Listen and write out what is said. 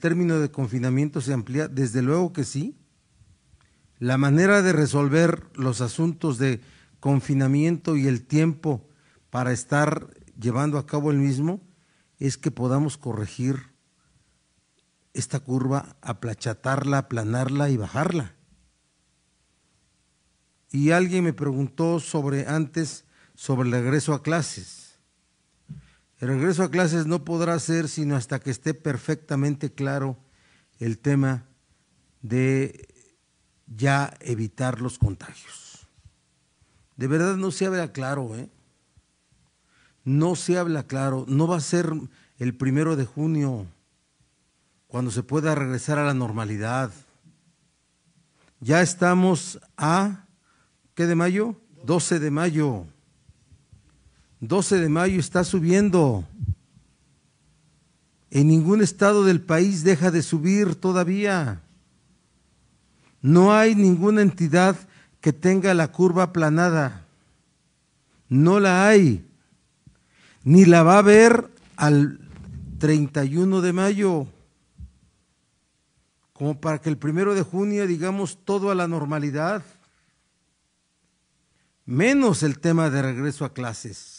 término de confinamiento se amplía? Desde luego que sí. La manera de resolver los asuntos de confinamiento y el tiempo para estar llevando a cabo el mismo es que podamos corregir esta curva, aplachatarla, aplanarla y bajarla. Y alguien me preguntó sobre antes, sobre el regreso a clases. El regreso a clases no podrá ser sino hasta que esté perfectamente claro el tema de ya evitar los contagios. De verdad no se habla claro, ¿eh? No se habla claro. No va a ser el primero de junio cuando se pueda regresar a la normalidad. Ya estamos a, ¿qué de mayo? 12 de mayo. 12 de mayo está subiendo. En ningún estado del país deja de subir todavía. No hay ninguna entidad que tenga la curva aplanada. No la hay. Ni la va a ver al 31 de mayo. Como para que el primero de junio digamos todo a la normalidad. Menos el tema de regreso a clases.